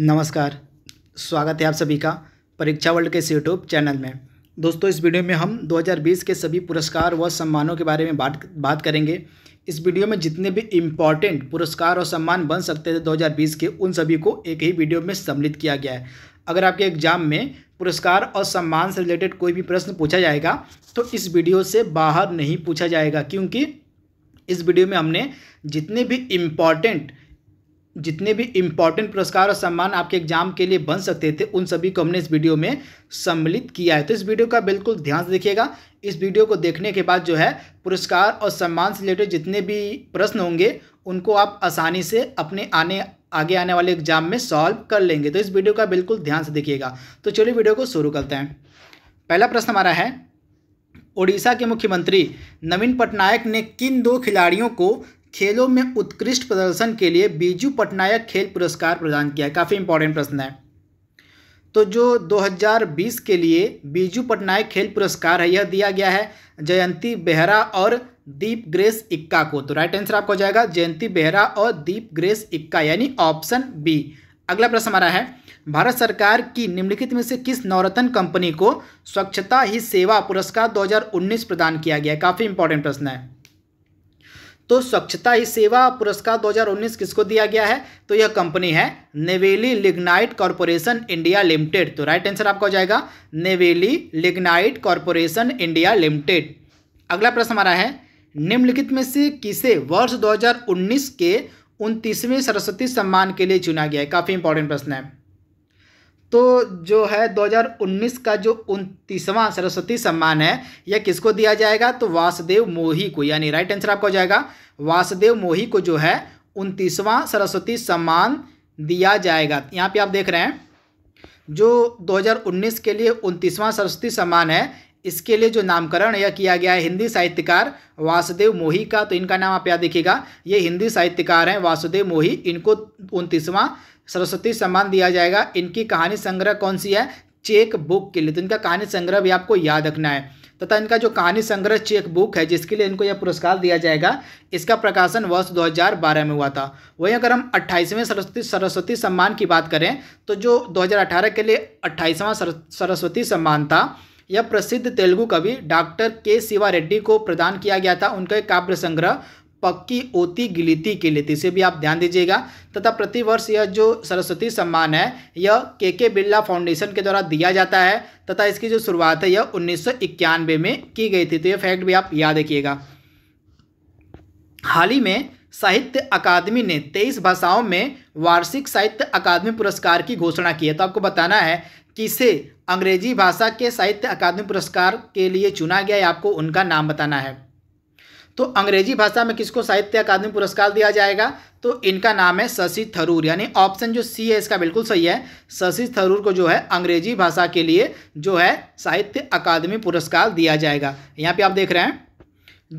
नमस्कार स्वागत है आप सभी का परीक्षा वर्ल्ड के इस यूट्यूब चैनल में दोस्तों इस वीडियो में हम 2020 के सभी पुरस्कार व सम्मानों के बारे में बात बात करेंगे इस वीडियो में जितने भी इम्पॉर्टेंट पुरस्कार और सम्मान बन सकते थे 2020 के उन सभी को एक ही वीडियो में सम्मिलित किया गया है अगर आपके एग्जाम में पुरस्कार और सम्मान से रिलेटेड कोई भी प्रश्न पूछा जाएगा तो इस वीडियो से बाहर नहीं पूछा जाएगा क्योंकि इस वीडियो में हमने जितने भी इम्पॉर्टेंट जितने भी इम्पॉर्टेंट पुरस्कार और सम्मान आपके एग्जाम के लिए बन सकते थे उन सभी को हमने इस वीडियो में सम्मिलित किया है तो इस वीडियो का बिल्कुल ध्यान से देखिएगा इस वीडियो को देखने के बाद जो है पुरस्कार और सम्मान से रिलेटेड जितने भी प्रश्न होंगे उनको आप आसानी से अपने आने आगे आने वाले एग्जाम में सॉल्व कर लेंगे तो इस वीडियो का बिल्कुल ध्यान से देखिएगा तो चलिए वीडियो को शुरू करते हैं पहला प्रश्न हमारा है ओडिशा के मुख्यमंत्री नवीन पटनायक ने किन दो खिलाड़ियों को खेलों में उत्कृष्ट प्रदर्शन के लिए बीजू पटनायक खेल पुरस्कार प्रदान किया है काफ़ी इंपॉर्टेंट प्रश्न है तो जो 2020 के लिए बीजू पटनायक खेल पुरस्कार है यह दिया गया है जयंती बेहरा और दीप ग्रेस इक्का को तो राइट आंसर आपको हो जाएगा जयंती बेहरा और दीप ग्रेस इक्का यानी ऑप्शन बी अगला प्रश्न हमारा है भारत सरकार की निम्नलिखित में से किस नवरत्न कंपनी को स्वच्छता ही सेवा पुरस्कार 2019 प्रदान किया गया काफ़ी इंपॉर्टेंट प्रश्न है तो स्वच्छता ही सेवा पुरस्कार 2019 किसको दिया गया है तो यह कंपनी है Neyveli Lignite Corporation India Limited तो राइट आंसर आपका हो जाएगा Neyveli Lignite Corporation India Limited अगला प्रश्न हमारा है निम्नलिखित में से किसे वर्ष 2019 के उनतीसवें सरस्वती सम्मान के लिए चुना गया है काफ़ी इंपॉर्टेंट प्रश्न है तो जो है 2019 का जो उनतीसवां सरस्वती सम्मान है यह किसको दिया जाएगा तो वासुदेव मोही को यानी राइट आंसर आपका हो जाएगा वासुदेव मोही को जो है उनतीसवां सरस्वती सम्मान दिया जाएगा यहाँ पे आप देख रहे हैं जो 2019 के लिए उनतीसवां सरस्वती सम्मान है इसके लिए जो नामकरण यह किया गया है हिंदी साहित्यकार वासुदेव मोही का तो इनका नाम आप याद देखिएगा ये हिंदी साहित्यकार हैं वासुदेव मोही इनको उनतीसवां सरस्वती सम्मान दिया जाएगा इनकी कहानी संग्रह कौन सी है चेक बुक के लिए तो इनका कहानी संग्रह भी आपको याद रखना है तथा इनका जो कहानी संग्रह चेक बुक है जिसके लिए इनको यह पुरस्कार दिया जाएगा इसका प्रकाशन वर्ष 2012 में हुआ था वहीं अगर हम अट्ठाईसवें सरस्वती सरस्वती सम्मान की बात करें तो जो 2018 के लिए अट्ठाईसवां सरस्वती सम्मान था यह प्रसिद्ध तेलुगु कवि डॉक्टर के शिवा रेड्डी को प्रदान किया गया था उनका एक काव्य संग्रह पक्की ओती गिलिती के लिए तो इसे भी आप ध्यान दीजिएगा तथा प्रतिवर्ष यह जो सरस्वती सम्मान है यह के के बिरला फाउंडेशन के द्वारा दिया जाता है तथा इसकी जो शुरुआत है यह उन्नीस में की गई थी तो यह फैक्ट भी आप याद रखिएगा हाल ही में साहित्य अकादमी ने 23 भाषाओं में वार्षिक साहित्य अकादमी पुरस्कार की घोषणा की है तो आपको बताना है किसे अंग्रेजी भाषा के साहित्य अकादमी पुरस्कार के लिए चुना गया है आपको उनका नाम बताना है तो अंग्रेजी भाषा में किसको साहित्य अकादमी पुरस्कार दिया जाएगा तो इनका नाम है शशि थरूर यानी ऑप्शन जो सी है इसका बिल्कुल सही है शशि थरूर को जो है अंग्रेजी भाषा के लिए जो है साहित्य अकादमी पुरस्कार दिया जाएगा यहाँ पे आप देख रहे हैं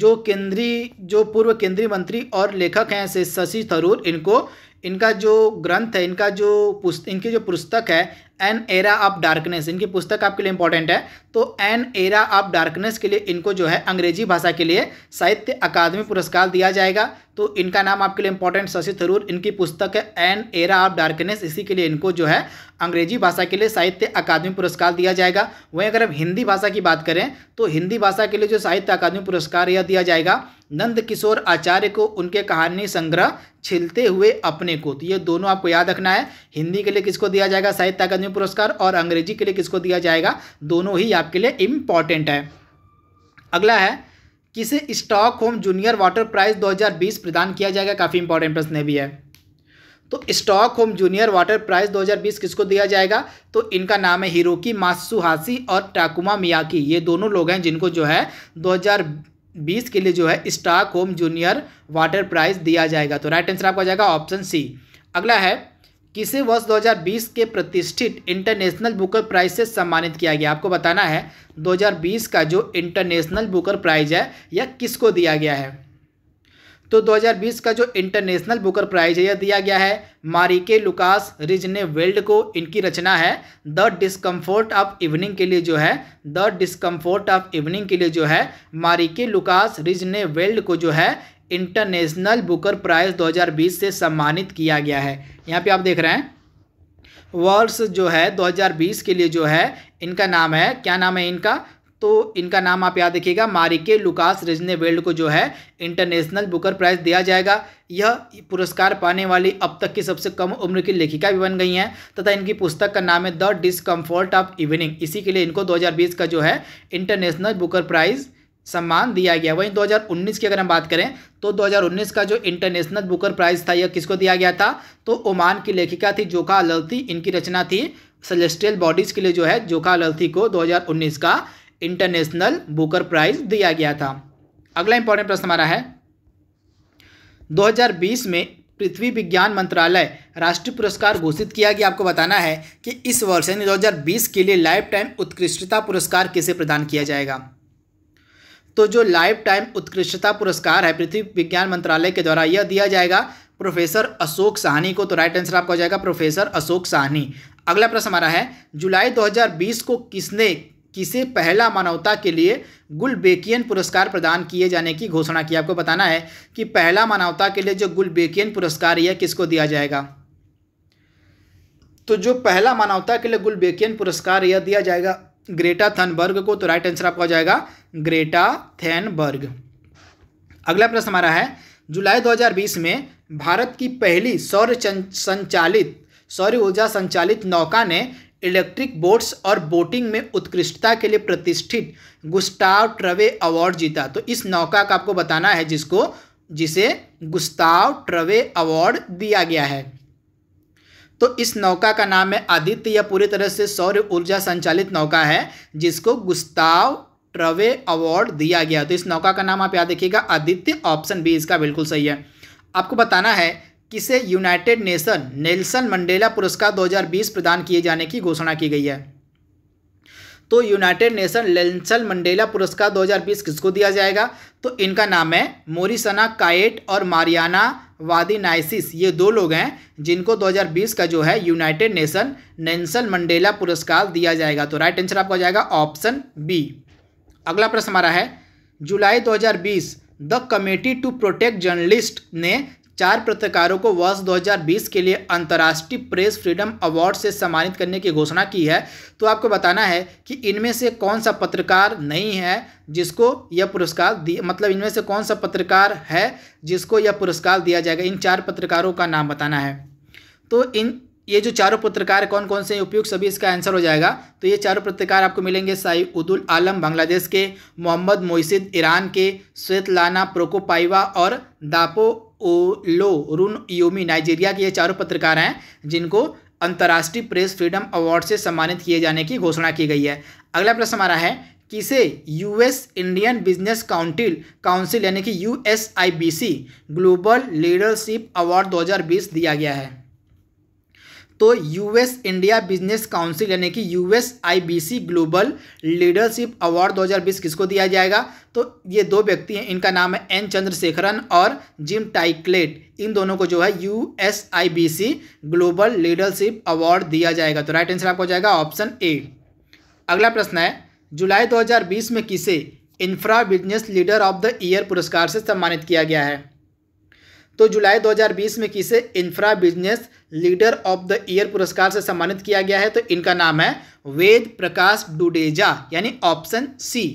जो केंद्रीय जो पूर्व केंद्रीय मंत्री और लेखक हैं शशि थरूर इनको इनका जो ग्रंथ है इनका जो पुस्त इनकी जो पुस्तक है एन एरा ऑफ डार्कनेस इनकी पुस्तक आपके लिए इंपॉर्टेंट है तो एन एरा ऑफ डार्कनेस के लिए इनको जो है अंग्रेजी भाषा के लिए साहित्य अकादमी पुरस्कार दिया जाएगा तो इनका नाम आपके लिए इंपॉर्टेंट शशि थरूर इनकी पुस्तक है एन एरा ऑफ डार्कनेस इसी के लिए इनको जो है अंग्रेजी भाषा के लिए साहित्य अकादमी पुरस्कार दिया जाएगा वहीं अगर हम हिंदी भाषा की बात करें तो हिंदी भाषा के लिए जो साहित्य अकादमी पुरस्कार यह दिया जाएगा नंद किशोर आचार्य को उनके कहानी संग्रह छिलते हुए अपने को तो ये दोनों आपको याद रखना है हिंदी के लिए किसको दिया जाएगा साहित्य अकादमी पद्म पुरस्कार और अंग्रेजी के लिए किसको दिया जाएगा दोनों ही आपके लिए इम्पॉर्टेंट है अगला है किसे Stockholm Junior Water Prize 2020 प्रदान किया जाएगा काफ़ी इंपॉर्टेंट प्रश्न भी है तो Stockholm Junior Water Prize 2020 किसको दिया जाएगा तो इनका नाम है हिरोकी मासुहासी और टाकुमा मियाकी ये दोनों लोग हैं जिनको जो है 2020 के लिए जो है Stockholm Junior Water Prize दिया जाएगा तो राइट आंसर आपका जाएगा ऑप्शन सी अगला है किसे वर्ष 2020 के प्रतिष्ठित इंटरनेशनल बुकर प्राइज से सम्मानित किया गया आपको बताना है 2020 का जो इंटरनेशनल बुकर प्राइज है यह किसको दिया गया है तो 2020 का जो इंटरनेशनल बुकर प्राइज है यह दिया गया है मारिके लुकास रिजने वेल्ड को इनकी रचना है द डिस्कम्फोर्ट ऑफ इवनिंग के लिए जो है द डिस्कम्फोर्ट ऑफ इवनिंग के लिए जो है मारिके लुकास रिजने वेल्ड को जो है इंटरनेशनल बुकर प्राइज़ 2020 से सम्मानित किया गया है यहाँ पे आप देख रहे हैं वर्ष जो है 2020 के लिए जो है इनका नाम है क्या नाम है इनका तो इनका नाम आप याद देखिएगा मारिके लुकास रिजने वेल्ड को जो है इंटरनेशनल बुकर प्राइज़ दिया जाएगा यह पुरस्कार पाने वाली अब तक की सबसे कम उम्र की लेखिका भी बन गई हैं तथा इनकी पुस्तक का नाम है द डिसकम्फर्ट ऑफ इवनिंग इसी के लिए इनको 2020 का जो है इंटरनेशनल बुकर प्राइज़ सम्मान दिया गया वहीं 2019 की अगर हम बात करें तो 2019 का जो इंटरनेशनल बुकर प्राइज था यह किसको दिया गया था तो ओमान की लेखिका थी जोखा अलती इनकी रचना थी सेलेस्ट्रियल बॉडीज़ के लिए जो है जोखा अलती को 2019 का इंटरनेशनल बुकर प्राइज दिया गया था अगला इंपॉर्टेंट प्रश्न हमारा है 2020 में पृथ्वी विज्ञान मंत्रालय राष्ट्रीय पुरस्कार घोषित किया गया आपको बताना है कि इस वर्ष यानी दो के लिए लाइफ टाइम उत्कृष्टता पुरस्कार किसे प्रदान किया जाएगा तो जो लाइफ टाइम उत्कृष्टता पुरस्कार है पृथ्वी विज्ञान मंत्रालय के द्वारा यह दिया जाएगा प्रोफेसर अशोक साहनी को तो राइट आंसर आपका हो जाएगा प्रोफेसर अशोक साहनी अगला प्रश्न हमारा है जुलाई 2020 को किसने किसे पहला मानवता के लिए गुलबेकियन पुरस्कार प्रदान किए जाने की घोषणा की आपको बताना है कि पहला मानवता के लिए जो गुलबेकियन पुरस्कार यह किसको दिया जाएगा तो जो पहला मानवता के लिए गुलबेकियन पुरस्कार यह दिया जाएगा ग्रेटा थनबर्ग को तो राइट आंसर आपका हो जाएगा ग्रेटा थैनबर्ग अगला प्रश्न हमारा है जुलाई 2020 में भारत की पहली सौर संचालित सौर ऊर्जा संचालित नौका ने इलेक्ट्रिक बोट्स और बोटिंग में उत्कृष्टता के लिए प्रतिष्ठित गुस्ताव ट्रवे अवार्ड जीता तो इस नौका का आपको बताना है जिसको जिसे गुस्ताव ट्रवे अवार्ड दिया गया है तो इस नौका का नाम है आदित्य यह पूरी तरह से सौर्य ऊर्जा संचालित नौका है जिसको गुस्ताव ट्रवे अवार्ड दिया गया तो इस नौका का नाम आप याद रखिएगा आदित्य ऑप्शन बी इसका बिल्कुल सही है आपको बताना है किसे यूनाइटेड नेशन नेल्सन मंडेला पुरस्कार 2020 प्रदान किए जाने की घोषणा की गई है तो यूनाइटेड नेशन लेंसल मंडेला पुरस्कार 2020 किसको दिया जाएगा तो इनका नाम है मोरिसना काएट और मारियाना वादी नाइसिस ये दो लोग हैं जिनको 2020 का जो है यूनाइटेड नेशन नेंसल मंडेला पुरस्कार दिया जाएगा तो राइट आंसर आपका हो जाएगा ऑप्शन बी अगला प्रश्न हमारा है जुलाई 2020 the Committee to Protect Journalist ने चार पत्रकारों को वर्ष 2020 के लिए अंतर्राष्ट्रीय प्रेस फ्रीडम अवार्ड से सम्मानित करने की घोषणा की है तो आपको बताना है कि इनमें से कौन सा पत्रकार नहीं है जिसको यह पुरस्कार दिया मतलब इनमें से कौन सा पत्रकार है जिसको यह पुरस्कार दिया जाएगा इन चार पत्रकारों का नाम बताना है तो इन ये जो चारों पत्रकार कौन कौन से उपयुक्त सभी इसका आंसर हो जाएगा तो ये चारों पत्रकार आपको मिलेंगे साई उदुल आलम बांग्लादेश के मोहम्मद मोहसिद ईरान के श्वेतलाना प्रोकोपाइवा और दापो ओलो रुन योमी नाइजीरिया के ये चारों पत्रकार हैं जिनको अंतर्राष्ट्रीय प्रेस फ्रीडम अवार्ड से सम्मानित किए जाने की घोषणा की गई है अगला प्रश्न हमारा है किसे US Indian Business Council Council यानी कि यू ग्लोबल लीडरशिप अवार्ड 2020 दिया गया है तो यूएस इंडिया बिजनेस काउंसिल यानी कि US IBC Global Leadership Award 2020 किसको दिया जाएगा तो ये दो व्यक्ति हैं इनका नाम है एन चंद्रशेखरन और जिम टाइक्लेट इन दोनों को जो है U S I B C Global Leadership Award दिया जाएगा तो राइट आंसर आपको हो जाएगा ऑप्शन ए अगला प्रश्न है जुलाई 2020 में किसे Infra Business Leader of the year पुरस्कार से सम्मानित किया गया है तो जुलाई 2020 में किसे Infra Business Leader of the year पुरस्कार से सम्मानित किया गया है तो इनका नाम है वेद प्रकाश डुडेजा यानी ऑप्शन सी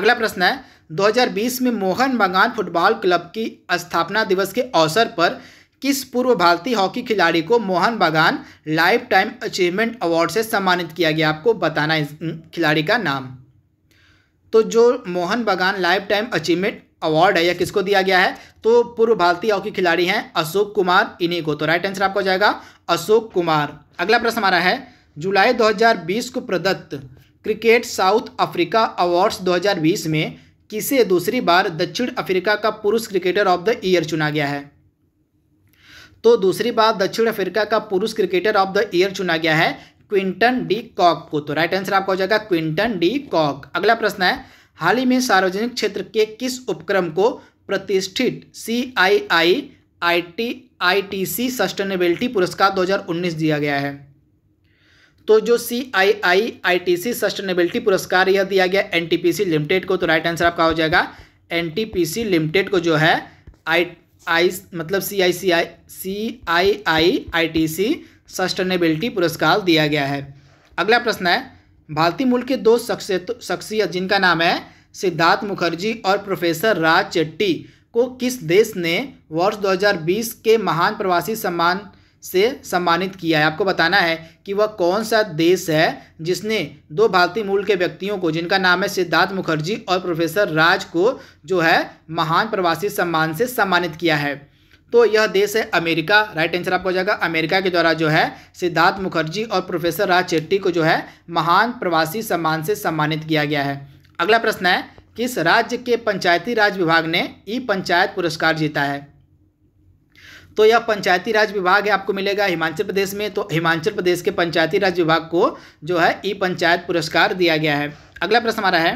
अगला प्रश्न है 2020 में मोहन बगान फुटबॉल क्लब की स्थापना दिवस के अवसर पर किस पूर्व भारतीय हॉकी खिलाड़ी को मोहन बागान लाइफ टाइम अचीवमेंट अवार्ड से सम्मानित किया गया आपको बताना इस खिलाड़ी का नाम तो जो मोहन बागान लाइफ टाइम अचीवमेंट अवार्ड है या किसको दिया गया है तो पूर्व भारतीय हॉकी खिलाड़ी हैं अशोक कुमार इन्हीं को तो राइट आंसर आपको जाएगा अशोक कुमार अगला प्रश्न हमारा है जुलाई 2020 को प्रदत्त क्रिकेट साउथ अफ्रीका अवार्ड्स 2020 में किसे दूसरी बार दक्षिण अफ्रीका का पुरुष क्रिकेटर ऑफ द ईयर चुना गया है तो दूसरी बार दक्षिण अफ्रीका का पुरुष क्रिकेटर ऑफ द ईयर चुना गया है क्विंटन डी कॉक को तो राइट आंसर आपका हो जाएगा क्विंटन डी कॉक अगला प्रश्न है हाल ही में सार्वजनिक क्षेत्र के किस उपक्रम को प्रतिष्ठित C I I I T I T C Sustainability पुरस्कार 2019 दिया गया है तो जो सी I I I T C Sustainability पुरस्कार यह दिया गया N T P C Limited को तो राइट आंसर आपका हो जाएगा N T P C Limited को जो है आई आई मतलब सी आई सी आई सी I I I T C Sustainability पुरस्कार दिया गया है अगला प्रश्न है भारतीय मूल के दो शख्सियत जिनका नाम है सिद्धार्थ मुखर्जी और प्रोफेसर राज चेट्टी को किस देश ने वर्ष 2020 के महान प्रवासी सम्मान से सम्मानित किया है आपको बताना है कि वह कौन सा देश है जिसने दो भारतीय मूल के व्यक्तियों को जिनका नाम है सिद्धार्थ मुखर्जी और प्रोफेसर राज को जो है महान प्रवासी सम्मान से सम्मानित किया है तो यह देश है अमेरिका राइट आंसर आपको हो जाएगा अमेरिका के द्वारा जो है सिद्धार्थ मुखर्जी और प्रोफेसर राज चेट्टी को जो है महान प्रवासी सम्मान से सम्मानित किया गया है अगला प्रश्न है किस राज्य के पंचायती राज विभाग ने ई पंचायत पुरस्कार जीता है तो यह पंचायती राज विभाग है आपको मिलेगा हिमाचल प्रदेश में तो हिमाचल प्रदेश के पंचायती राज विभाग को जो है ई पंचायत पुरस्कार दिया गया है अगला प्रश्न हमारा है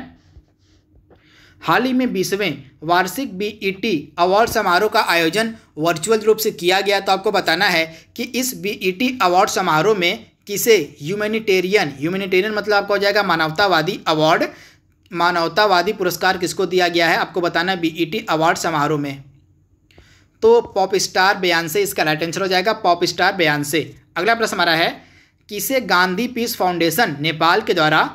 हाल ही में बीसवें वार्षिक बीईटी अवार्ड e समारोह का आयोजन वर्चुअल रूप से किया गया तो आपको बताना है कि इस बीईटी अवार्ड e समारोह में किसे ह्यूमैनिटेरियन ह्यूमैनिटेरियन मतलब आपका हो जाएगा मानवतावादी अवार्ड मानवतावादी पुरस्कार किसको दिया गया है आपको बताना है टी अवार्ड e समारोह में तो पॉप स्टार बयान से इसका राइट आंसर हो जाएगा पॉप स्टार बयान से अगला प्रश्न हमारा है किसे गांधी पीस फाउंडेशन नेपाल के द्वारा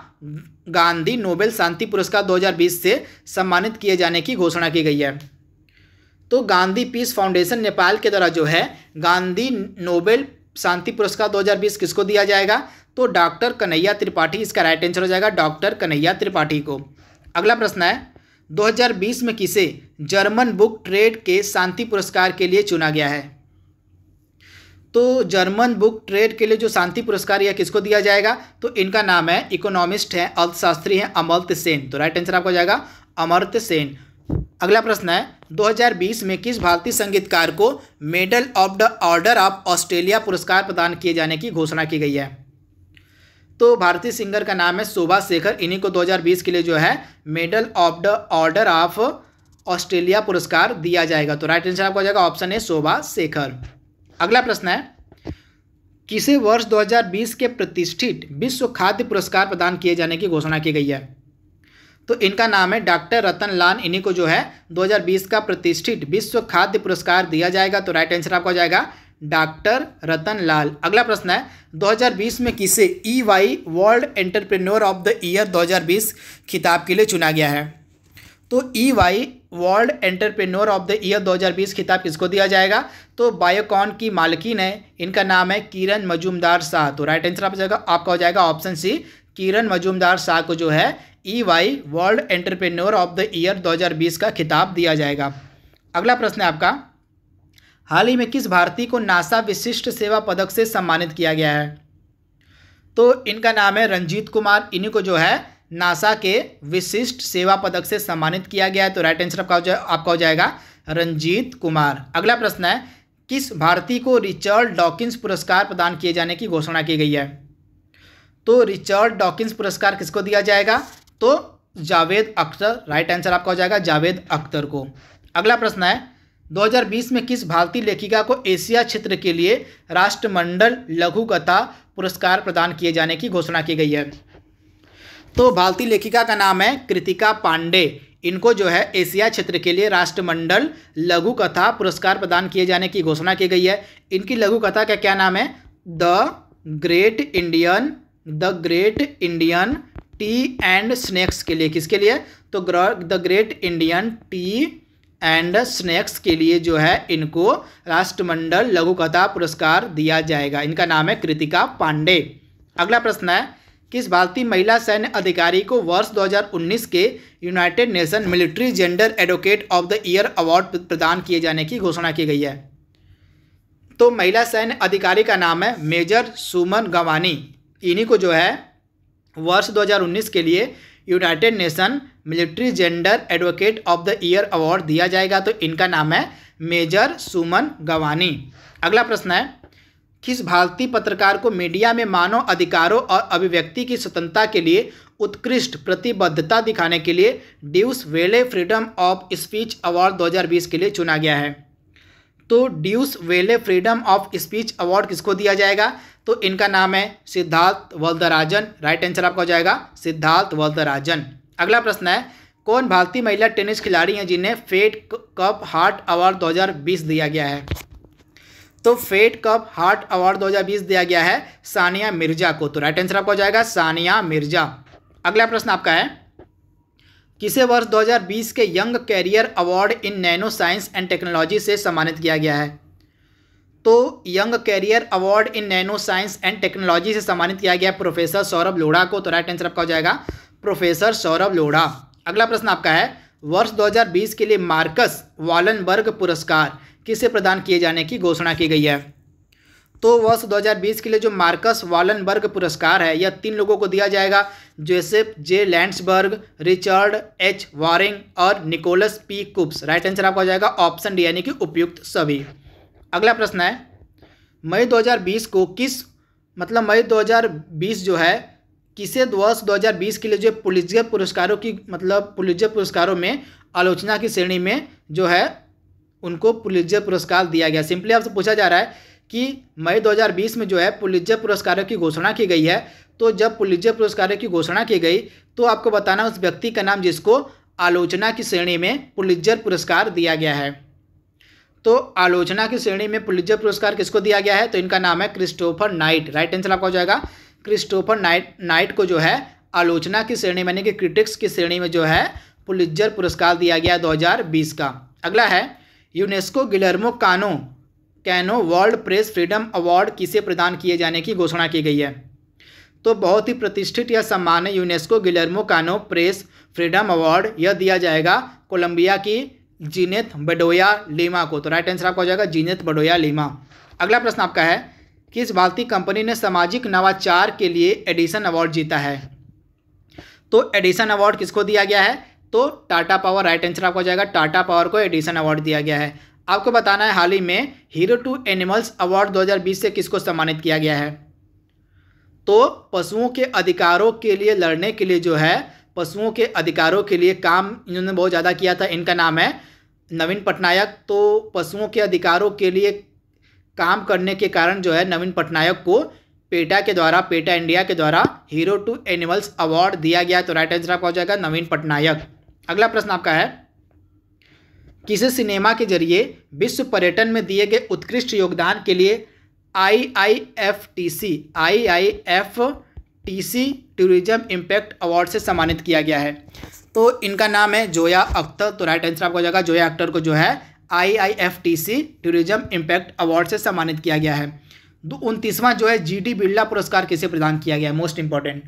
गांधी नोबेल शांति पुरस्कार 2020 से सम्मानित किए जाने की घोषणा की गई है तो गांधी पीस फाउंडेशन नेपाल के द्वारा जो है गांधी नोबेल शांति पुरस्कार 2020 किसको दिया जाएगा तो डॉक्टर कन्हैया त्रिपाठी इसका राइट आंसर हो जाएगा डॉक्टर कन्हैया त्रिपाठी को अगला प्रश्न है 2020 में किसे जर्मन बुक ट्रेड के शांति पुरस्कार के लिए चुना गया है तो जर्मन बुक ट्रेड के लिए जो शांति पुरस्कार यह किसको दिया जाएगा तो इनका नाम है इकोनॉमिस्ट है अर्थशास्त्री है अमर्त सेन तो राइट आंसर आपको जाएगा अमर्त सेन अगला प्रश्न है 2020 में किस भारतीय संगीतकार को Medal of the Order of Australia पुरस्कार प्रदान किए जाने की घोषणा की गई है तो भारतीय सिंगर का नाम है शोभा शेखर इन्हीं को 2020 के लिए जो है Medal of the Order of Australia पुरस्कार दिया जाएगा तो राइट आंसर आपको जाएगा ऑप्शन है शोभा शेखर अगला प्रश्न है किसे वर्ष 2020 के प्रतिष्ठित विश्व खाद्य पुरस्कार प्रदान किए जाने की घोषणा की गई है तो इनका नाम है डॉक्टर रतन लाल इन्हीं को जो है 2020 का प्रतिष्ठित विश्व खाद्य पुरस्कार दिया जाएगा तो राइट आंसर आपका हो जाएगा डॉक्टर रतन लाल अगला प्रश्न है 2020 में किसे E Y World Entrepreneur of the Year 2020 खिताब के लिए चुना गया है तो E e Y World Entrepreneur of the Year 2020 खिताब किसको दिया जाएगा तो बायोकॉन की मालकिन है इनका नाम है किरण मजूमदार शाह तो राइट आंसर आप जाएगा आपका हो जाएगा ऑप्शन सी किरण मजूमदार शाह को जो है E Y World Entrepreneur of the Year 2020 का खिताब दिया जाएगा अगला प्रश्न है आपका हाल ही में किस भारतीय को नासा विशिष्ट सेवा पदक से सम्मानित किया गया है तो इनका नाम है रंजीत कुमार इन्हीं को जो है नासा के विशिष्ट सेवा पदक से सम्मानित किया गया है तो राइट आंसर आपका हो जाए आपका हो जाएगा रंजीत कुमार अगला प्रश्न है किस भारतीय को रिचर्ड डॉकिंस पुरस्कार प्रदान किए जाने की घोषणा की गई है तो रिचर्ड डॉकिंस पुरस्कार किसको दिया जाएगा तो जावेद अख्तर राइट आंसर आपका हो जाएगा जावेद अख्तर को अगला प्रश्न है 2020 में किस भारतीय लेखिका को एशिया क्षेत्र के लिए राष्ट्रमंडल लघु कथा पुरस्कार प्रदान किए जाने की घोषणा की गई है तो भारतीय लेखिका का नाम है कृतिका पांडे इनको जो है एशिया क्षेत्र के लिए राष्ट्रमंडल लघु कथा पुरस्कार प्रदान किए जाने की घोषणा की गई है इनकी लघु कथा का क्या नाम है the Great Indian the Great Indian Tea and Snacks के लिए किसके लिए तो the Great Indian Tea and Snacks के लिए जो है इनको राष्ट्रमंडल लघु कथा पुरस्कार दिया जाएगा इनका नाम है कृतिका पांडे अगला प्रश्न है किस भारतीय महिला सैन्य अधिकारी को वर्ष 2019 के United Nation Military Gender Advocate of the Year Award प्रदान किए जाने की घोषणा की गई है तो महिला सैन्य अधिकारी का नाम है मेजर सुमन गवानी इन्हीं को जो है वर्ष 2019 के लिए United Nation Military Gender Advocate of the Year Award दिया जाएगा तो इनका नाम है मेजर सुमन गवानी अगला प्रश्न है किस भारतीय पत्रकार को मीडिया में मानव अधिकारों और अभिव्यक्ति की स्वतंत्रता के लिए उत्कृष्ट प्रतिबद्धता दिखाने के लिए ड्यूस वेले फ्रीडम ऑफ स्पीच अवार्ड 2020 के लिए चुना गया है तो ड्यूस वेले फ्रीडम ऑफ स्पीच अवार्ड किसको दिया जाएगा तो इनका नाम है सिद्धार्थ वल्दराजन राइट आंसर आपका हो जाएगा सिद्धार्थ वल्दराजन अगला प्रश्न है कौन भारतीय महिला टेनिस खिलाड़ी हैं जिन्हें फेड कप हार्ट अवार्ड 2020 दिया गया है तो फेट कप हार्ट अवार्ड 2020 दिया गया है सानिया मिर्जा को तो राइट आंसर आपका हो जाएगा सानिया मिर्जा अगला प्रश्न आपका है किसे वर्ष 2020 के Young Career Award in Nano Science and Technology से सम्मानित किया गया है तो Young Career Award in Nano Science and Technology से सम्मानित किया गया प्रोफेसर सौरभ लोढ़ा को तो राइट आंसर आपका हो जाएगा प्रोफेसर सौरभ लोढ़ा अगला प्रश्न आपका है वर्ष 2020 के लिए मार्कस वालनबर्ग पुरस्कार किसे प्रदान किए जाने की घोषणा की गई है तो वर्ष 2020 के लिए जो मार्कस वालनबर्ग पुरस्कार है यह तीन लोगों को दिया जाएगा Joseph J Landsberg Richard H Waring और Nicholas P Coops right answer आपका हो जाएगा ऑप्शन डी यानी कि उपयुक्त सभी अगला प्रश्न है मई 2020 को किस मतलब मई 2020 जो है किसे वर्ष 2020 के लिए जो पुलिस पुरस्कारों की मतलब पुलिस पुरस्कारों में आलोचना की श्रेणी में जो है उनको पुलिजर पुरस्कार दिया गया सिंपली आपसे पूछा जा रहा है कि मई 2020 में जो है पुलिजर पुरस्कारों की घोषणा की गई है तो जब पुलिजर पुरस्कारों की घोषणा की गई तो आपको बताना उस व्यक्ति का नाम जिसको आलोचना की श्रेणी में पुलिजर पुरस्कार दिया गया है तो आलोचना की श्रेणी में पुलिजर पुरस्कार किसको दिया गया है तो इनका नाम है क्रिस्टोफर नाइट राइट आंसर आपका हो जाएगा क्रिस्टोफर नाइट नाइट को जो है आलोचना की श्रेणी यानी कि क्रिटिक्स की श्रेणी में जो है पुलिजर पुरस्कार दिया गया है 2020 का अगला है UNESCO Guillermo Cano Cano World Press Freedom Award किसे प्रदान किए जाने की घोषणा की गई है तो बहुत ही प्रतिष्ठित यह सम्मान है UNESCO Guillermo Cano Press Freedom Award यह दिया जाएगा कोलंबिया की जीनेथ बडोया लीमा को तो राइट आंसर आपका हो जाएगा जीनेथ बडोया लीमा अगला प्रश्न आपका है किस भारतीय कंपनी ने सामाजिक नवाचार के लिए एडिसन अवार्ड जीता है तो एडिसन अवार्ड किसको दिया गया है तो टाटा पावर राइट आंसर आपका हो जाएगा टाटा पावर को एडिशन अवार्ड दिया गया है आपको बताना है हाल ही में हीरो टू एनिमल्स अवार्ड 2020 से किसको सम्मानित किया गया है तो पशुओं के अधिकारों के लिए लड़ने के लिए जो है पशुओं के अधिकारों के लिए काम इन्होंने बहुत ज़्यादा किया था इनका नाम है नवीन पटनायक तो पशुओं के अधिकारों के लिए काम करने के कारण जो है नवीन पटनायक को पेटा के द्वारा पेटा इंडिया के द्वारा हीरो टू एनिमल्स अवार्ड दिया गया तो राइट आंसर आपका हो जाएगा नवीन पटनायक अगला प्रश्न आपका है किसी सिनेमा के जरिए विश्व पर्यटन में दिए गए उत्कृष्ट योगदान के लिए I I F T C I I F T C Tourism Impact Award से सम्मानित किया गया है तो इनका नाम है जोया अख्तर तो राइट आंसर आपका हो जाएगा जोया अख्तर को जो है I I F T C Tourism Impact Award से सम्मानित किया गया है तो उनतीसवां जो है जी डी बिरला पुरस्कार किसे प्रदान किया गया है मोस्ट इंपॉर्टेंट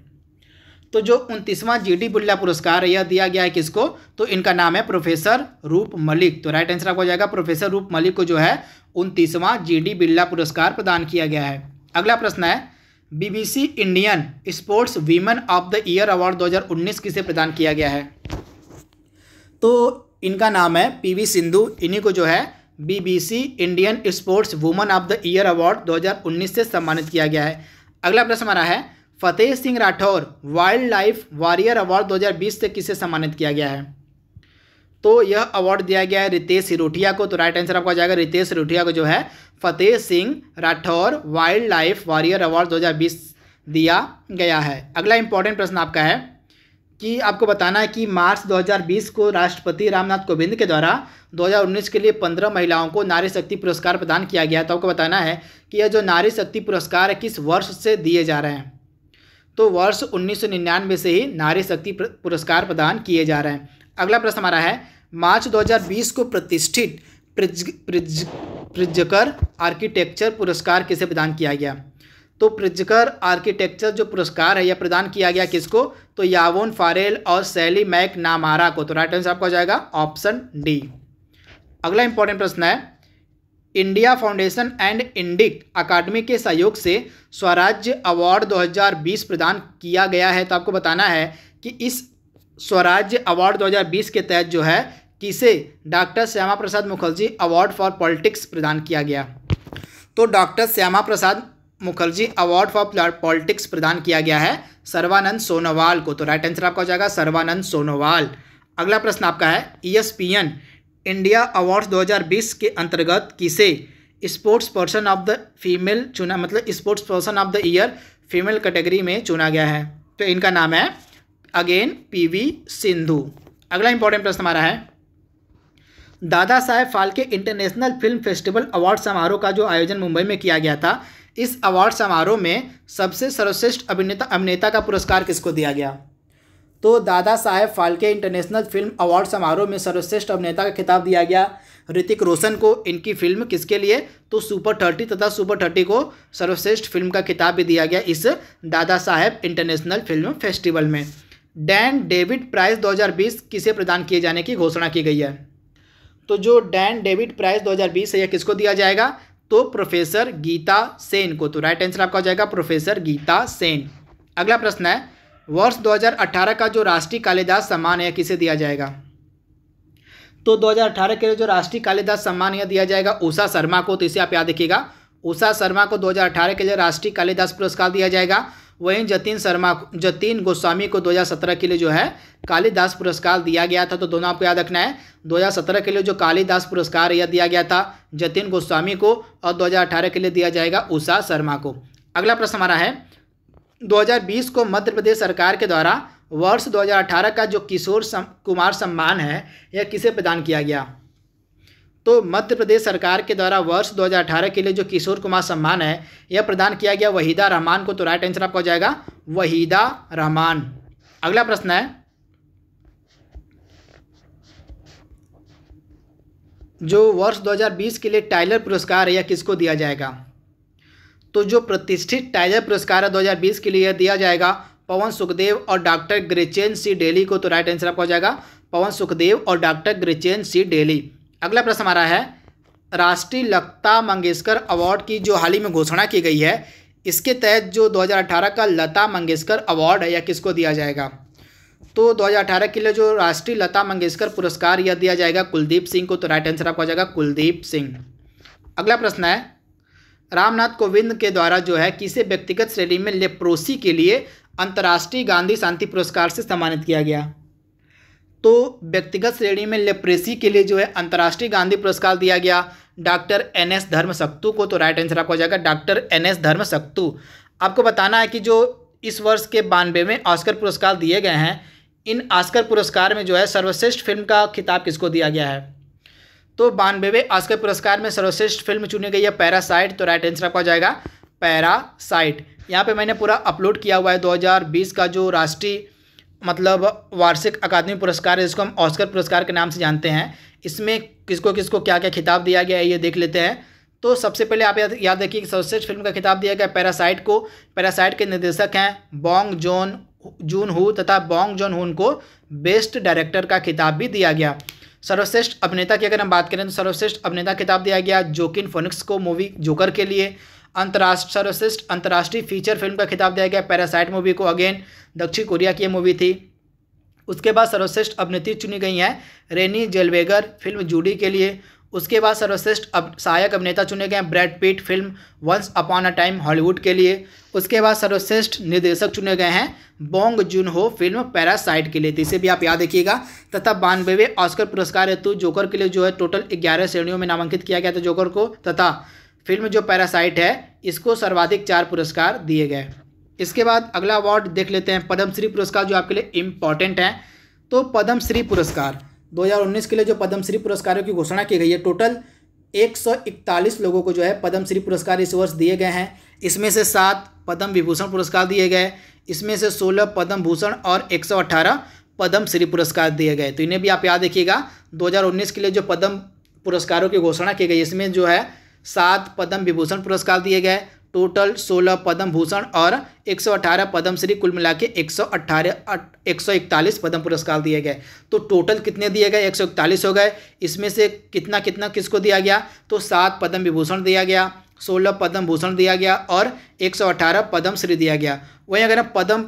तो जो उनतीसवां जी डी बिरला पुरस्कार यह दिया गया है किसको तो इनका नाम है प्रोफेसर रूप मलिक तो राइट आंसर आपको जाएगा प्रोफेसर रूप मलिक को जो है उनतीसवां जी डी बिरला पुरस्कार प्रदान किया गया है अगला प्रश्न है BBC Indian Sports Women of the Year Award 2019 किसे प्रदान किया गया है तो इनका नाम है पीवी सिंधु इन्हीं को जो है BBC Indian Sports Woman of the Year Award 2019 से सम्मानित किया गया है अगला प्रश्न हमारा है Fateh Singh Rathore Wildlife Warrior Award 2020 से किसे सम्मानित किया गया है तो यह अवार्ड दिया गया है रितेश सिरोठिया को तो राइट आंसर आपका जाएगा रितेश सिरोठिया को जो है Fateh Singh Rathore Wildlife Warrior Award 2020 दिया गया है अगला इंपॉर्टेंट प्रश्न आपका है कि आपको बताना है कि मार्च 2020 को राष्ट्रपति रामनाथ कोविंद के द्वारा 2019 के लिए 15 महिलाओं को नारी शक्ति पुरस्कार प्रदान किया गया तो आपको बताना है कि यह जो नारी शक्ति पुरस्कार है किस वर्ष से दिए जा रहे हैं तो वर्ष उन्नीस से ही नारी शक्ति पुरस्कार प्रदान किए जा रहे हैं अगला प्रश्न हमारा है मार्च 2020 को प्रतिष्ठित प्रिजकर आर्किटेक्चर पुरस्कार किसे प्रदान किया गया तो प्रिजकर आर्किटेक्चर जो पुरस्कार है यह प्रदान किया गया किसको तो यावोन फारेल और सैली मैक नामारा को तो राइट आंसर आपका हो जाएगा ऑप्शन डी अगला इंपॉर्टेंट प्रश्न है India Foundation and Indic Academy के सहयोग से स्वराज्य अवार्ड 2020 प्रदान किया गया है तो आपको बताना है कि इस स्वराज्य अवार्ड 2020 के तहत जो है किसे doctor Shyama Prasad Mukherjee award for politics प्रदान किया गया तो doctor Shyama Prasad Mukherjee award for politics प्रदान किया गया है सर्वानंद सोनोवाल को तो राइट आंसर आपका हो जाएगा सर्वानंद सोनोवाल अगला प्रश्न आपका है ई इंडिया अवार्ड्स 2020 के अंतर्गत किसे sports person of the female चुना मतलब sports person of the year female category में चुना गया है तो इनका नाम है अगेन पीवी सिंधु अगला इंपॉर्टेंट प्रश्न हमारा है Dada Saheb Phalke International Film Festival Award समारोह का जो आयोजन मुंबई में किया गया था इस अवार्ड समारोह में सबसे सर्वश्रेष्ठ अभिनेता अभिनेता का पुरस्कार किसको दिया गया तो Dada Saheb Phalke International Film Award समारोह में सर्वश्रेष्ठ अभिनेता का खिताब दिया गया ऋतिक रोशन को इनकी फिल्म किसके लिए तो सुपर थर्टी तथा सुपर थर्टी को सर्वश्रेष्ठ फिल्म का खिताब भी दिया गया इस Dada Saheb International Film Festival में डैन डेविड प्राइज 2020 किसे प्रदान किए जाने की घोषणा की गई है तो जो डैन डेविड प्राइज 2020 है यह किसको दिया जाएगा तो प्रोफेसर गीता सेन को तो राइट आंसर आपका हो जाएगा प्रोफेसर गीता सेन अगला प्रश्न है वर्ष 2018 का जो राष्ट्रीय कालिदास सम्मान है किसे दिया जाएगा तो 2018 के लिए जो राष्ट्रीय कालिदास सम्मान यह दिया जाएगा उषा शर्मा को तो इसे आप याद रखिएगा उषा शर्मा को 2018 के लिए राष्ट्रीय कालिदास पुरस्कार दिया जाएगा वहीं जतिन शर्मा जतिन गोस्वामी को 2017 के लिए जो है कालिदास पुरस्कार दिया गया था तो दोनों आपको याद रखना है 2017 के लिए जो कालिदास पुरस्कार यह दिया गया था जतिन गोस्वामी को और 2018 के लिए दिया जाएगा उषा शर्मा को अगला प्रश्न हमारा है 2020 को मध्य प्रदेश सरकार के द्वारा वर्ष 2018 का जो किशोर सम, कुमार सम्मान है यह किसे प्रदान किया गया तो मध्य प्रदेश सरकार के द्वारा वर्ष 2018 के लिए जो किशोर कुमार सम्मान है यह प्रदान किया गया वहीदा रहमान को तो राइट आंसर आपका हो जाएगा वहीदा रहमान अगला प्रश्न है जो वर्ष 2020 के लिए टाइलर पुरस्कार है यह किसको दिया जाएगा तो जो प्रतिष्ठित टाइजर पुरस्कार है 2020 के लिए दिया जाएगा पवन सुखदेव और डॉक्टर ग्रेचेन सी डेली को तो राइट आंसर आपका हो जाएगा पवन सुखदेव और डॉक्टर ग्रेचेन सी डेली अगला प्रश्न हमारा है राष्ट्रीय लता मंगेशकर अवार्ड की जो हाल ही में घोषणा की गई है इसके तहत जो 2018 का लता मंगेशकर अवार्ड है या किसको दिया जाएगा तो 2018 के लिए जो राष्ट्रीय लता मंगेशकर पुरस्कार यह दिया जाएगा कुलदीप सिंह को तो राइट आंसर आपका हो जाएगा कुलदीप सिंह अगला प्रश्न है रामनाथ कोविंद के द्वारा जो है किसे व्यक्तिगत श्रेणी में लेप्रोसी के लिए अंतर्राष्ट्रीय गांधी शांति पुरस्कार से सम्मानित किया गया तो व्यक्तिगत श्रेणी में लेप्रेसी के लिए जो है अंतर्राष्ट्रीय गांधी पुरस्कार दिया गया डॉक्टर एन एस धर्म सक्तू को तो राइट आंसर आपको हो जाएगा डॉक्टर एन एस धर्म सक्तू आपको बताना है कि जो इस वर्ष के बानवेवें ऑस्कर पुरस्कार दिए गए हैं इन ऑस्कर पुरस्कार में जो है सर्वश्रेष्ठ फिल्म का खिताब किसको दिया गया है तो बानबेवे ऑस्कर पुरस्कार में सर्वश्रेष्ठ फिल्म चुनी गई है पैरासाइट तो राइट आंसर आपका जाएगा पैरासाइट यहाँ पे मैंने पूरा अपलोड किया हुआ है 2020 का जो राष्ट्रीय मतलब वार्षिक अकादमी पुरस्कार है जिसको हम ऑस्कर पुरस्कार के नाम से जानते हैं इसमें किसको किसको क्या क्या खिताब दिया गया है ये देख लेते हैं तो सबसे पहले आप याद रखिए कि सर्वश्रेष्ठ फिल्म का खिताब दिया गया पैरासाइट को पैरासाइट के निर्देशक हैं बोंग जोन जून हु तथा बोंग जोन हु को बेस्ट डायरेक्टर का खिताब भी दिया गया सर्वश्रेष्ठ अभिनेता की अगर हम बात करें तो सर्वश्रेष्ठ अभिनेता किताब दिया गया जोकिन फोनिक्स को मूवी जोकर के लिए अंतर्राष्ट्र सर्वश्रेष्ठ अंतर्राष्ट्रीय फीचर फिल्म का खिताब दिया गया पैरासाइट मूवी को अगेन दक्षिण कोरिया की मूवी थी उसके बाद सर्वश्रेष्ठ अभिनेत्री चुनी गई हैं रेनी जेलवेगर फिल्म जूडी के लिए उसके बाद सर्वश्रेष्ठ अब सहायक अभिनेता चुने गए Brad Pitt film Once Upon a Time Hollywood के लिए उसके बाद सर्वश्रेष्ठ निर्देशक चुने गए हैं बोंग जुन हो फिल्म पैरासाइट के लिए इसे भी आप याद रखिएगा तथा बानवेवे ऑस्कर पुरस्कार हेतु जोकर के लिए जो है टोटल ग्यारह श्रेणियों में नामांकित किया गया था जोकर को तथा फिल्म जो पैरासाइट है इसको सर्वाधिक चार पुरस्कार दिए गए इसके बाद अगला अवार्ड देख लेते हैं पद्मश्री पुरस्कार जो आपके लिए इम्पॉर्टेंट है तो पद्मश्री पुरस्कार 2019 के लिए जो पद्मश्री पुरस्कारों की घोषणा की गई है टोटल 141 लोगों को जो है पद्मश्री पुरस्कार इस वर्ष दिए गए हैं इसमें से सात पद्म विभूषण पुरस्कार दिए गए इसमें से सोलह पद्म भूषण और 118 पद्मश्री पुरस्कार दिए गए तो इन्हें भी आप याद रखिएगा 2019 के लिए जो पद्म पुरस्कारों की घोषणा की गई इसमें जो है सात पद्म विभूषण पुरस्कार दिए गए टोटल सोलह पद्म भूषण और 118 पद्मश्री कुल मिला के एक सौ पद्म पुरस्कार दिए गए तो टोटल कितने दिए गए एक हो गए इसमें से कितना कितना किसको दिया गया तो सात पद्म विभूषण दिया गया सोलह पद्म भूषण दिया गया और 118 पद्मश्री दिया गया वहीं अगर हम पद्म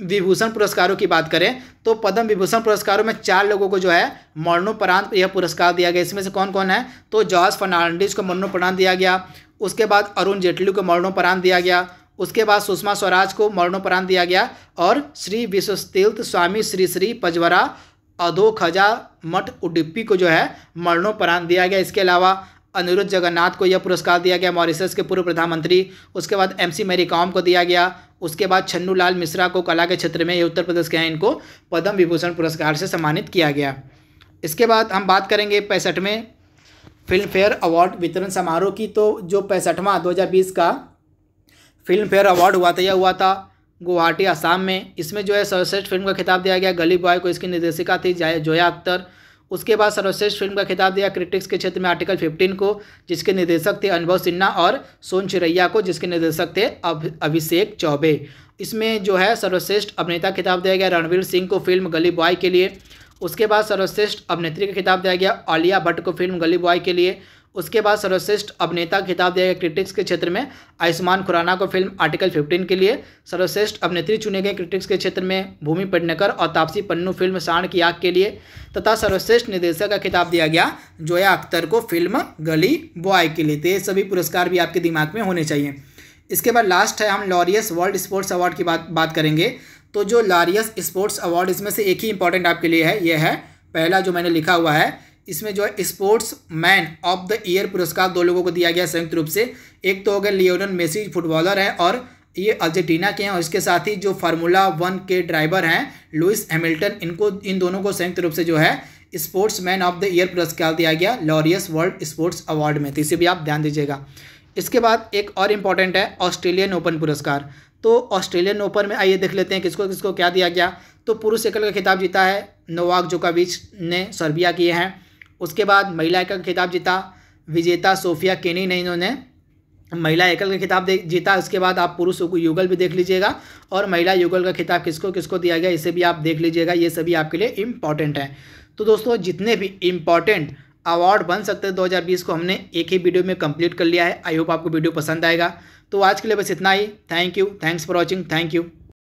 विभूषण पुरस्कारों की बात करें तो पद्म विभूषण पुरस्कारों में चार लोगों को जो है मरणोपरांत यह पुरस्कार दिया गया इसमें से कौन कौन है तो जॉर्ज फर्नांडिस को मरणोपरांत दिया गया उसके बाद अरुण जेटली को मरणोपरांत दिया गया उसके बाद सुषमा स्वराज को मरणोपरांत दिया गया और श्री विश्वतीर्थ स्वामी श्री श्री पजवरा अधो खजा मठ उडिप्पी को जो है मरणोपरांत दिया गया इसके अलावा अनिरुद्ध जगन्नाथ को यह पुरस्कार दिया गया मॉरिशस के पूर्व प्रधानमंत्री उसके बाद एमसी मेरी कॉम को दिया गया उसके बाद छन्नू लाल मिश्रा को कला के क्षेत्र में ये उत्तर प्रदेश के हैं इनको पद्म विभूषण पुरस्कार से सम्मानित किया गया इसके बाद हम बात करेंगे पैंसठवें फिल्म फेयर अवार्ड वितरण समारोह की तो जो पैंसठवां दो का फिल्म फेयर अवार्ड हुआ था यह हुआ था गुवाहाटी आसाम में इसमें जो है सर्वश्रेष्ठ फिल्म का खिताब दिया गया गली बॉय को इसकी निर्देशिका थी जोया अख्तर उसके बाद सर्वश्रेष्ठ फिल्म का खिताब दिया क्रिटिक्स के क्षेत्र में आर्टिकल 15 को जिसके निर्देशक थे अनुभव सिन्हा और सोन चिरैया को जिसके निर्देशक थे अभिषेक चौबे इसमें जो है सर्वश्रेष्ठ अभिनेता खिताब दिया गया रणवीर सिंह को फिल्म गली बॉय के लिए उसके बाद सर्वश्रेष्ठ अभिनेत्री का खिताब दिया गया आलिया भट्ट को फिल्म गली बॉय के लिए उसके बाद सर्वश्रेष्ठ अभिनेता खिताब दिया गया क्रिटिक्स के क्षेत्र में आयुष्मान खुराना को फिल्म आर्टिकल 15 के लिए सर्वश्रेष्ठ अभिनेत्री चुने गए क्रिटिक्स के क्षेत्र में भूमि पेडनेकर और तापसी पन्नू फिल्म साण की आग के लिए तथा सर्वश्रेष्ठ निर्देशक का खिताब दिया गया जोया अख्तर को फिल्म गली बॉय के लिए तो ये सभी पुरस्कार भी आपके दिमाग में होने चाहिए इसके बाद लास्ट है हम लॉरियस वर्ल्ड स्पोर्ट्स अवार्ड की बात बात करेंगे तो जो लॉरियस स्पोर्ट्स अवार्ड इसमें से एक ही इंपॉर्टेंट आपके लिए है यह है पहला जो मैंने लिखा हुआ है इसमें जो है sportsman of the year पुरस्कार दो लोगों को दिया गया संयुक्त रूप से एक तो हो गया लियोनल मेसी फुटबॉलर हैं और ये अर्जेंटीना के हैं और इसके साथ ही जो फार्मूला वन के ड्राइवर हैं लुइस हैमिल्टन इनको इन दोनों को संयुक्त रूप से जो है sportsman of the year पुरस्कार दिया गया लॉरियस वर्ल्ड स्पोर्ट्स अवार्ड में तो इसे भी आप ध्यान दीजिएगा इसके बाद एक और इम्पॉर्टेंट है ऑस्ट्रेलियन ओपन पुरस्कार तो ऑस्ट्रेलियन ओपन में आइए देख लेते हैं किसको किसको क्या दिया गया तो पुरुष एकल का खिताब जीता है नोवाक जोकाविच ने सर्बिया किए हैं उसके बाद महिला एकल खिताब जीता विजेता सोफिया केनी ने इन्होंने महिला एकल का खिताब जीता उसके बाद आप पुरुष युगल भी देख लीजिएगा और महिला युगल का खिताब किसको किसको दिया गया इसे भी आप देख लीजिएगा ये सभी आपके लिए इम्पॉर्टेंट है तो दोस्तों जितने भी इम्पॉर्टेंट अवार्ड बन सकते हैं 2020 को हमने एक ही वीडियो में कंप्लीट कर लिया है आई होप आपको वीडियो पसंद आएगा तो आज के लिए बस इतना ही thank you thanks for watching thank you